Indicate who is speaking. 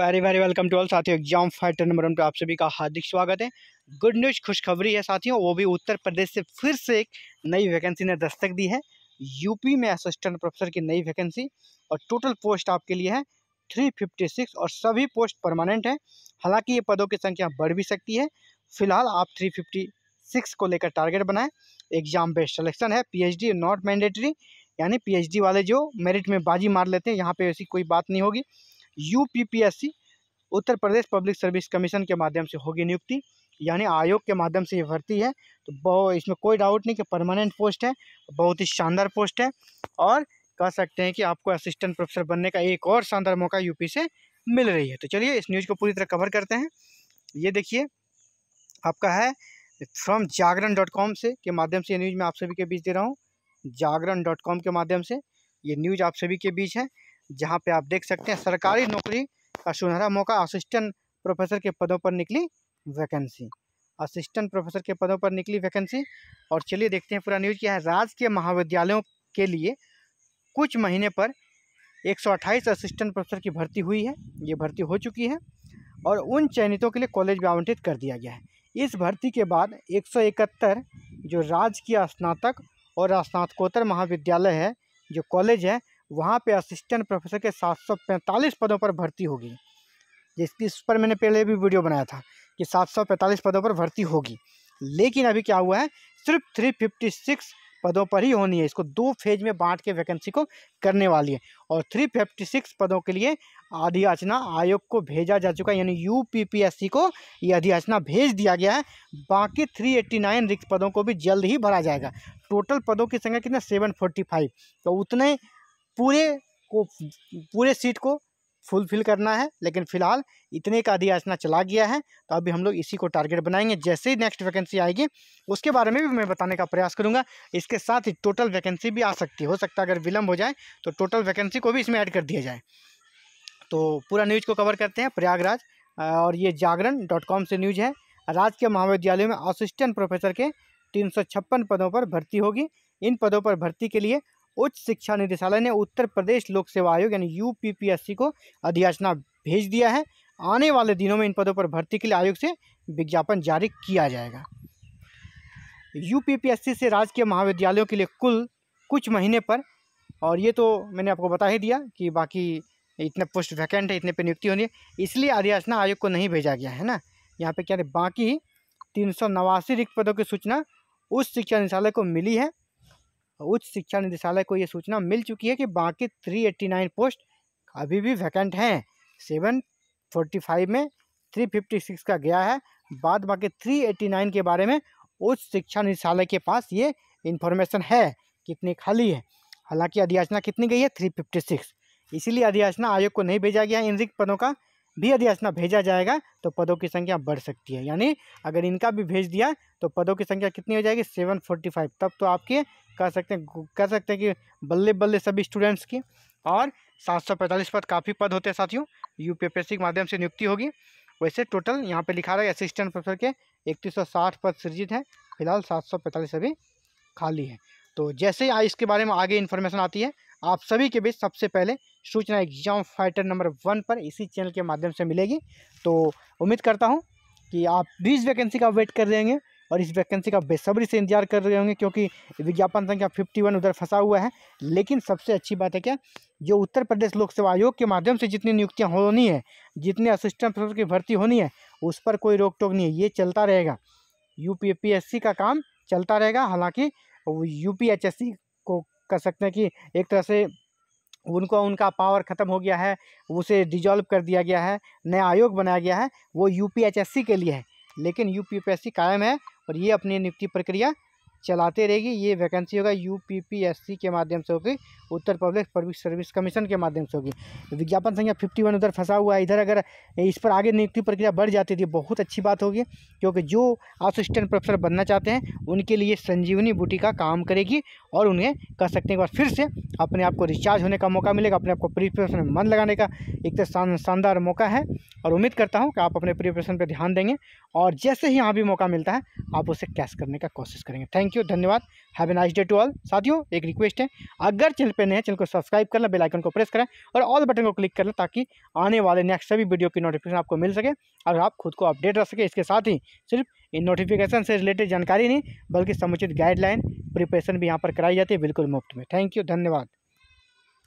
Speaker 1: very very welcome to all साथियों exam fighter number one पे आप सभी का हार्दिक स्वागत है गुड न्यूज खुशखबरी है साथियों वो भी उत्तर प्रदेश से फिर से एक नई वैकेंसी ने दस्तक दी है यूपी में असिस्टेंट प्रोफेसर की नई वैकेंसी और टोटल पोस्ट आपके लिए है 356 और सभी पोस्ट परमानेंट हैं हालांकि ये पदों की संख्या बढ़ भी सकती है फिलहाल आप 356 को लेकर टारगेट बनाएं एग्जाम बेस्ड सिलेक्शन है पीएचडी नॉट मैंडेटरी यानी पीएचडी वाले जो मेरिट में बाजी मार लेते हैं यहाँ पे ऐसी कोई बात नहीं होगी UPPSC Uttar Pradesh public service commission के माध्यम से होगी नियुक्ति यानी आयोग के माध्यम से ये भर्ती है तो इसमें कोई डाउट नहीं कि परमानेंट पोस्ट है बहुत ही शानदार पोस्ट है और कह सकते हैं कि आपको असिस्टेंट प्रोफेसर बनने का एक और शानदार मौका यूपी से मिल रही है तो चलिए इस न्यूज़ को पूरी तरह कवर करते हैं ये देखिए आपका है फ्रॉम जागरण डॉट कॉम से के माध्यम से ये न्यूज़ मैं आप सभी के बीच दे रहा हूँ जागरण डॉट कॉम के माध्यम से ये न्यूज़ आप सभी के बीच है जहां पे आप देख सकते हैं सरकारी नौकरी का सुनहरा मौका असिस्टेंट प्रोफेसर के पदों पर निकली वैकेंसी असिस्टेंट प्रोफेसर के पदों पर निकली वैकेंसी और चलिए देखते हैं पूरा न्यूज़ क्या है राजकीय महाविद्यालयों के लिए कुछ महीने पर एक असिस्टेंट प्रोफेसर की भर्ती हुई है ये भर्ती हो चुकी है और उन चयनितों के लिए कॉलेज भी आवंटित कर दिया गया है इस भर्ती के बाद एक जो राजकीय स्नातक और स्नातकोत्तर महाविद्यालय है जो कॉलेज है वहाँ पे असिस्टेंट प्रोफेसर के 745 पदों पर भर्ती होगी जिसकी इस पर मैंने पहले भी वीडियो बनाया था कि 745 पदों पर भर्ती होगी लेकिन अभी क्या हुआ है सिर्फ 356 पदों पर ही होनी है इसको दो फेज में बांट के वैकेंसी को करने वाली है और 356 पदों के लिए अधियाचना आयोग को भेजा जा चुका है यानी सी को ये अधियाचना भेज दिया गया है बाकी नाइन रिक्त पदों को भी जल्द ही भरा जाएगा टोटल पदों की संख्या कितना फाइव तो उतने पूरे को पूरे सीट को फुलफिल करना है लेकिन फिलहाल इतने का अधियाचना चला गया है तो अभी हम लोग इसी को टारगेट बनाएंगे जैसे ही नेक्स्ट वैकेंसी आएगी उसके बारे में भी मैं बताने का प्रयास करूंगा इसके साथ ही टोटल वैकेंसी भी आ सकती है हो सकता है अगर विलंब हो जाए तो टोटल वैकेंसी को भी इसमें ऐड कर दिया जाए तो पूरा न्यूज़ को कवर करते हैं प्रयागराज और ये जागरण डॉट कॉम से न्यूज़ है राजकीय महाविद्यालय में असिस्टेंट प्रोफेसर के तीन सौ छप्पन पदों पर भर्ती होगी इन पदों पर भर्ती के लिए उच्च शिक्षा निदेशालय ने उत्तर प्रदेश लोक सेवा आयोग यानी यू को अधियाचना भेज दिया है आने वाले दिनों में इन पदों पर भर्ती के लिए आयोग से विज्ञापन जारी किया जाएगा यू से राजकीय महाविद्यालयों के लिए कुल कुछ महीने पर और ये तो मैंने आपको बता ही दिया कि बाकी इतने पोस्ट वैकेंट है इतने पे नियुक्ति होनी है इसलिए अधियाचना आयोग को नहीं भेजा गया है ना यहाँ पे क्या है बाकी तीन सौ नवासी रिक्त पदों की सूचना उस शिक्षा निदेशालय को मिली है उच्च शिक्षा निदेशालय को ये सूचना मिल चुकी है कि बाकी थ्री एट्टी नाइन पोस्ट अभी भी वैकेंट हैं सेवन फोर्टी फाइव में थ्री फिफ्टी सिक्स का गया है बाद बाकी थ्री एट्टी नाइन के बारे में उच्च शिक्षा निदेशालय के पास ये इन्फॉर्मेशन है कितनी खाली है हालांकि अधियाचना कितनी गई है सिक्स इसीलिए अधियाचना आयोग को नहीं भेजा गया इन रिक्त पदों का भी यदि अध्यासना भेजा जाएगा तो पदों की संख्या बढ़ सकती है यानी अगर इनका भी भेज दिया तो पदों की संख्या कितनी हो जाएगी सेवन फोर्टी फाइव तब तो आपके कह सकते हैं कह सकते हैं कि बल्ले बल्ले सभी स्टूडेंट्स की और सात सौ पैंतालीस पद काफ़ी पद होते हैं साथियों यू पी के माध्यम से नियुक्ति होगी वैसे टोटल यहाँ पर लिखा रहा है असिस्टेंट प्रोफेसर के इकतीस सौ साठ पद सृजित हैं फिलहाल सात सौ पैंतालीस अभी खाली है तो जैसे ही इसके बारे में आगे इन्फॉर्मेशन आती है आप सभी के बीच सबसे पहले सूचना एग्जाम फाइटर नंबर वन पर इसी चैनल के माध्यम से मिलेगी तो उम्मीद करता हूँ कि आप भी इस वैकेंसी का वेट कर रहे होंगे और इस वैकेंसी का बेसब्री से इंतजार कर रहे होंगे क्योंकि विज्ञापन संख्या फिफ्टी वन उधर फंसा हुआ है लेकिन सबसे अच्छी बात है क्या जो उत्तर प्रदेश लोक सेवा आयोग के माध्यम से जितनी नियुक्तियाँ होनी है जितने असिस्टेंट प्रोफेसर की भर्ती होनी है उस पर कोई रोक टोक नहीं है ये चलता रहेगा यू का काम चलता रहेगा हालाँकि यू को कह सकते हैं कि एक तरह से उनको उनका पावर ख़त्म हो गया है उसे डिजॉल्व कर दिया गया है नया आयोग बनाया गया है वो यू के लिए है लेकिन यू कायम है और ये अपनी नियुक्ति प्रक्रिया चलाते रहेगी ये वैकेंसी होगा यू के माध्यम से होगी Uttar public public service commission के माध्यम से होगी विज्ञापन संख्या फिफ्टी वन उधर फंसा हुआ है इधर अगर इस पर आगे नियुक्ति प्रक्रिया बढ़ जाती थी तो बहुत अच्छी बात होगी क्योंकि जो असिस्टेंट प्रोफेसर बनना चाहते हैं उनके लिए संजीवनी बूटी का काम करेगी और उन्हें कह सकते हैं एक बार फिर से अपने आप को रिचार्ज होने का मौका मिलेगा अपने आप को प्रिपरेशन में मन लगाने का एक तो शानदार मौका है और उम्मीद करता हूँ कि आप अपने प्रिपरेशन पर ध्यान देंगे और जैसे ही यहाँ भी मौका मिलता है आप उसे कैश करने का कोशिश करेंगे थैंक यू साथियों धन्यवाद have a nice day to all साथियों एक रिक्वेस्ट है अगर चैनल पर नए चैनल को सब्सक्राइब करना बेल आइकन को प्रेस करें और ऑल बटन को क्लिक लें ताकि आने वाले नेक्स्ट सभी वीडियो की नोटिफिकेशन आपको मिल सके और आप खुद को अपडेट रख सके इसके साथ ही सिर्फ इन नोटिफिकेशन से रिलेटेड जानकारी नहीं बल्कि समुचित गाइडलाइन प्रिपरेशन भी यहाँ पर कराई जाती है बिल्कुल मुफ्त में थैंक यू धन्यवाद